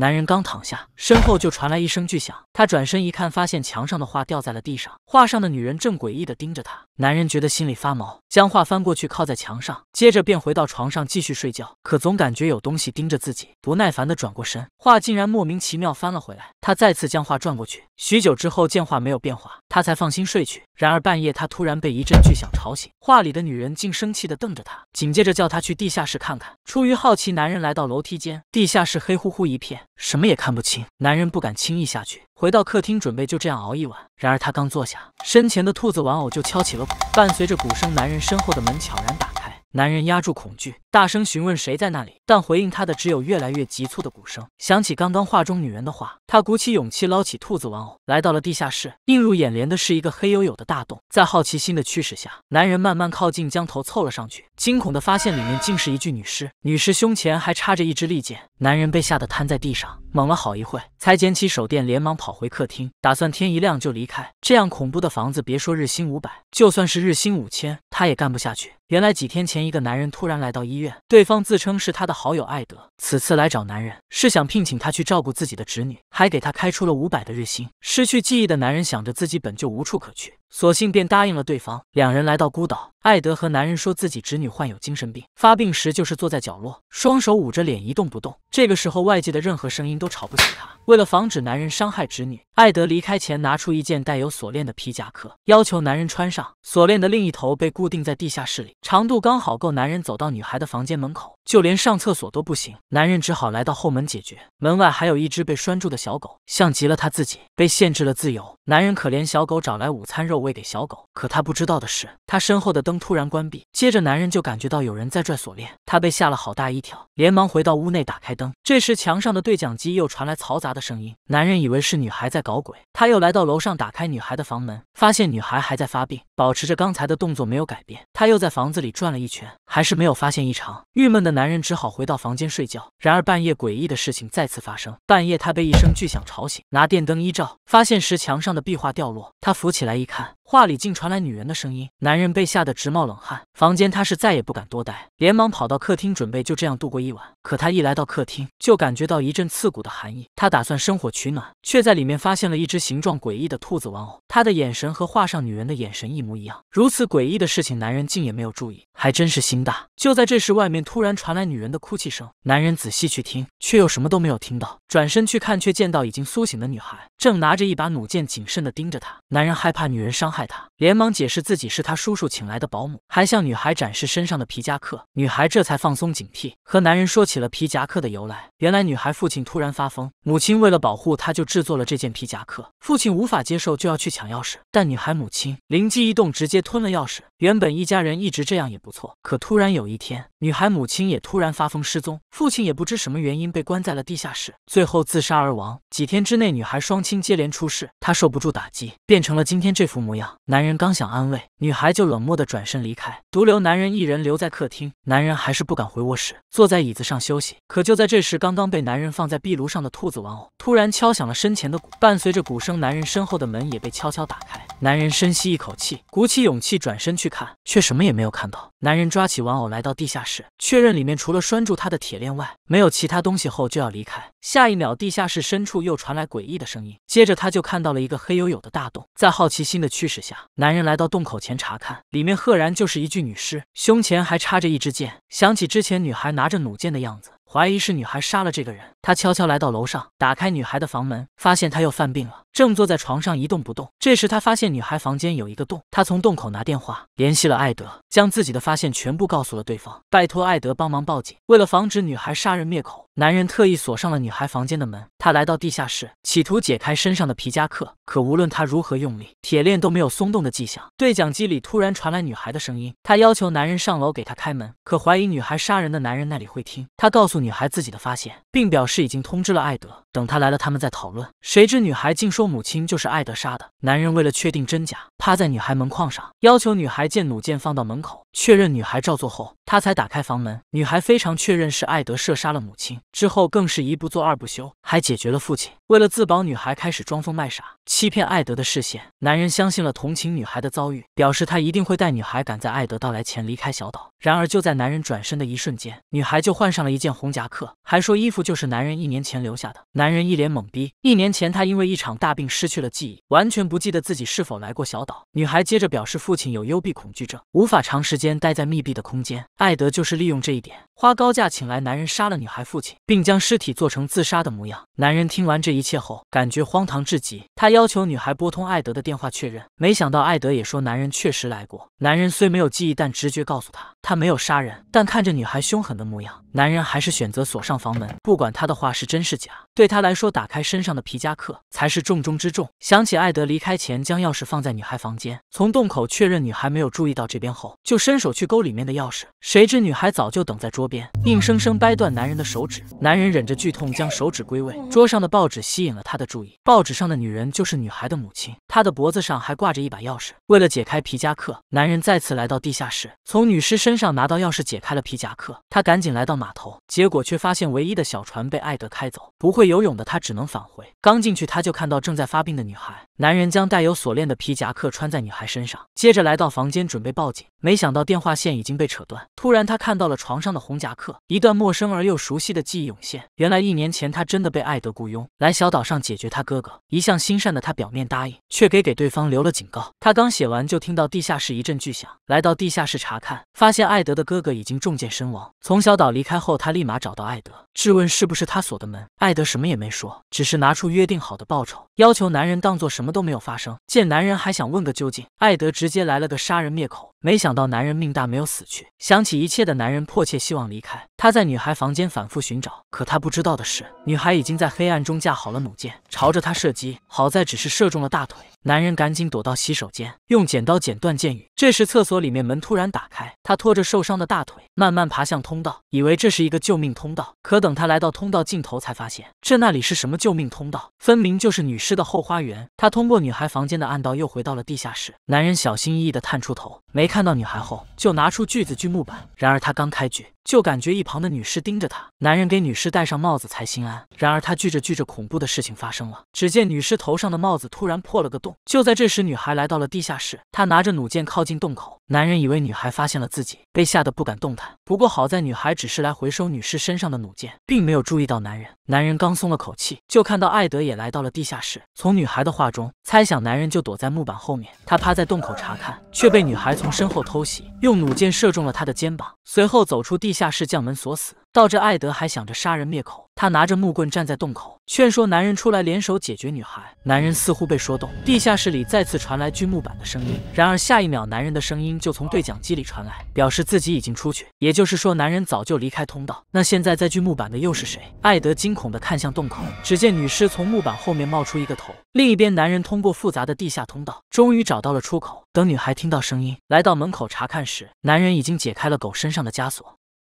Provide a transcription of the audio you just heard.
男人刚躺下，身后就传来一声巨响。他转身一看，发现墙上的画掉在了地上，画上的女人正诡异地盯着他。男人觉得心里发毛，将画翻过去靠在墙上，接着便回到床上继续睡觉。可总感觉有东西盯着自己，不耐烦地转过身，画竟然莫名其妙翻了回来。他再次将画转过去，许久之后见画没有变化，他才放心睡去。然而半夜，他突然被一阵巨响吵醒，画里的女人竟生气地瞪着他，紧接着叫他去地下室看看。出于好奇，男人来到楼梯间，地下室黑乎乎一片。什么也看不清，男人不敢轻易下去。回到客厅，准备就这样熬一晚。然而他刚坐下，身前的兔子玩偶就敲起了鼓，伴随着鼓声，男人身后的门悄然打开。男人压住恐惧。大声询问谁在那里，但回应他的只有越来越急促的鼓声。想起刚刚画中女人的话，他鼓起勇气捞起兔子玩偶，来到了地下室。映入眼帘的是一个黑黝黝的大洞。在好奇心的驱使下，男人慢慢靠近，将头凑了上去，惊恐的发现里面竟是一具女尸。女尸胸前还插着一支利剑。男人被吓得瘫在地上，猛了好一会，才捡起手电，连忙跑回客厅，打算天一亮就离开。这样恐怖的房子，别说日薪五百，就算是日薪五千，他也干不下去。原来几天前，一个男人突然来到医。对方自称是他的好友艾德，此次来找男人是想聘请他去照顾自己的侄女，还给他开出了五百的日薪。失去记忆的男人想着自己本就无处可去。索性便答应了对方。两人来到孤岛，艾德和男人说自己侄女患有精神病，发病时就是坐在角落，双手捂着脸一动不动。这个时候外界的任何声音都吵不醒他。为了防止男人伤害侄女，艾德离开前拿出一件带有锁链的皮夹克，要求男人穿上。锁链的另一头被固定在地下室里，长度刚好够男人走到女孩的房间门口，就连上厕所都不行。男人只好来到后门解决。门外还有一只被拴住的小狗，像极了他自己，被限制了自由。男人可怜小狗，找来午餐肉。喂给小狗，可他不知道的是，他身后的灯突然关闭，接着男人就感觉到有人在拽锁链，他被吓了好大一跳，连忙回到屋内打开灯。这时墙上的对讲机又传来嘈杂的声音，男人以为是女孩在搞鬼，他又来到楼上打开女孩的房门，发现女孩还在发病，保持着刚才的动作没有改变。他又在房子里转了一圈，还是没有发现异常，郁闷的男人只好回到房间睡觉。然而半夜诡异的事情再次发生，半夜他被一声巨响吵醒，拿电灯一照，发现石墙上的壁画掉落，他扶起来一看。 있다. 话里竟传来女人的声音，男人被吓得直冒冷汗。房间他是再也不敢多待，连忙跑到客厅，准备就这样度过一晚。可他一来到客厅，就感觉到一阵刺骨的寒意。他打算生火取暖，却在里面发现了一只形状诡异的兔子玩偶，他的眼神和画上女人的眼神一模一样。如此诡异的事情，男人竟也没有注意，还真是心大。就在这时，外面突然传来女人的哭泣声。男人仔细去听，却又什么都没有听到。转身去看，却见到已经苏醒的女孩，正拿着一把弩箭，谨慎地盯着他。男人害怕女人伤害。害他连忙解释自己是他叔叔请来的保姆，还向女孩展示身上的皮夹克。女孩这才放松警惕，和男人说起了皮夹克的由来。原来女孩父亲突然发疯，母亲为了保护她就制作了这件皮夹克。父亲无法接受，就要去抢钥匙，但女孩母亲灵机一动，直接吞了钥匙。原本一家人一直这样也不错，可突然有一天，女孩母亲也突然发疯失踪，父亲也不知什么原因被关在了地下室，最后自杀而亡。几天之内，女孩双亲接连出事，她受不住打击，变成了今天这副模样。男人刚想安慰，女孩就冷漠的转身离开，独留男人一人留在客厅。男人还是不敢回卧室，坐在椅子上休息。可就在这时，刚刚被男人放在壁炉上的兔子玩偶突然敲响了身前的鼓，伴随着鼓声，男人身后的门也被悄悄打开。男人深吸一口气，鼓起勇气转身去看，却什么也没有看到。男人抓起玩偶来到地下室，确认里面除了拴住他的铁链外，没有其他东西后，就要离开。下一秒，地下室深处又传来诡异的声音，接着他就看到了一个黑黝黝的大洞。在好奇心的驱使下，男人来到洞口前查看，里面赫然就是一具女尸，胸前还插着一支箭。想起之前女孩拿着弩箭的样子。怀疑是女孩杀了这个人，他悄悄来到楼上，打开女孩的房门，发现她又犯病了，正坐在床上一动不动。这时他发现女孩房间有一个洞，他从洞口拿电话联系了艾德，将自己的发现全部告诉了对方，拜托艾德帮忙报警，为了防止女孩杀人灭口。男人特意锁上了女孩房间的门，他来到地下室，企图解开身上的皮夹克，可无论他如何用力，铁链都没有松动的迹象。对讲机里突然传来女孩的声音，她要求男人上楼给她开门。可怀疑女孩杀人的男人那里会听，他告诉女孩自己的发现，并表示已经通知了艾德，等他来了，他们再讨论。谁知女孩竟说母亲就是艾德杀的。男人为了确定真假，趴在女孩门框上，要求女孩见弩箭放到门口。确认女孩照做后，他才打开房门。女孩非常确认是艾德射杀了母亲，之后更是一不做二不休，还解决了父亲。为了自保，女孩开始装疯卖傻，欺骗艾德的视线。男人相信了，同情女孩的遭遇，表示他一定会带女孩赶在艾德到来前离开小岛。然而就在男人转身的一瞬间，女孩就换上了一件红夹克，还说衣服就是男人一年前留下的。男人一脸懵逼。一年前他因为一场大病失去了记忆，完全不记得自己是否来过小岛。女孩接着表示，父亲有幽闭恐惧症，无法长时间待在密闭的空间。艾德就是利用这一点，花高价请来男人杀了女孩父亲，并将尸体做成自杀的模样。男人听完这一切后，感觉荒唐至极。他要求女孩拨通艾德的电话确认，没想到艾德也说男人确实来过。男人虽没有记忆，但直觉告诉他。他没有杀人，但看着女孩凶狠的模样，男人还是选择锁上房门。不管他的话是真是假，对他来说，打开身上的皮夹克才是重中之重。想起艾德离开前将钥匙放在女孩房间，从洞口确认女孩没有注意到这边后，就伸手去勾里面的钥匙。谁知女孩早就等在桌边，硬生生掰断男人的手指。男人忍着剧痛将手指归位，桌上的报纸吸引了他的注意。报纸上的女人就是女孩的母亲，她的脖子上还挂着一把钥匙。为了解开皮夹克，男人再次来到地下室，从女尸身。上拿到钥匙解开了皮夹克，他赶紧来到码头，结果却发现唯一的小船被艾德开走。不会游泳的他只能返回。刚进去他就看到正在发病的女孩。男人将带有锁链的皮夹克穿在女孩身上，接着来到房间准备报警，没想到电话线已经被扯断。突然他看到了床上的红夹克，一段陌生而又熟悉的记忆涌现。原来一年前他真的被艾德雇佣来小岛上解决他哥哥。一向心善的他表面答应，却给给对方留了警告。他刚写完就听到地下室一阵巨响，来到地下室查看，发现。艾德的哥哥已经中箭身亡。从小岛离开后，他立马找到艾德，质问是不是他锁的门。艾德什么也没说，只是拿出约定好的报酬，要求男人当做什么都没有发生。见男人还想问个究竟，艾德直接来了个杀人灭口。没想到男人命大，没有死去。想起一切的男人迫切希望离开，他在女孩房间反复寻找。可他不知道的是，女孩已经在黑暗中架好了弩箭，朝着他射击。好在只是射中了大腿。男人赶紧躲到洗手间，用剪刀剪断箭羽。这时厕所里面门突然打开，他拖着受伤的大腿慢慢爬向通道，以为这是一个救命通道。可等他来到通道尽头，才发现这那里是什么救命通道，分明就是女尸的后花园。他通过女孩房间的暗道又回到了地下室。男人小心翼翼地探出头，没。看到女孩后，就拿出锯子锯木板。然而他刚开锯，就感觉一旁的女尸盯着他。男人给女尸戴上帽子才心安。然而他锯着锯着，恐怖的事情发生了。只见女尸头上的帽子突然破了个洞。就在这时，女孩来到了地下室，她拿着弩箭靠近洞口。男人以为女孩发现了自己，被吓得不敢动弹。不过好在女孩只是来回收女尸身上的弩箭，并没有注意到男人。男人刚松了口气，就看到艾德也来到了地下室。从女孩的话中猜想，男人就躲在木板后面。他趴在洞口查看，却被女孩从。身后偷袭，用弩箭射中了他的肩膀，随后走出地下室，将门锁死。到这，艾德还想着杀人灭口。他拿着木棍站在洞口，劝说男人出来联手解决女孩。男人似乎被说动，地下室里再次传来锯木板的声音。然而下一秒，男人的声音就从对讲机里传来，表示自己已经出去。也就是说，男人早就离开通道。那现在在锯木板的又是谁？艾德惊恐地看向洞口，只见女尸从木板后面冒出一个头。另一边，男人通过复杂的地下通道，终于找到了出口。等女孩听到声音，来到门口查看时，男人已经解开了狗身上的枷锁。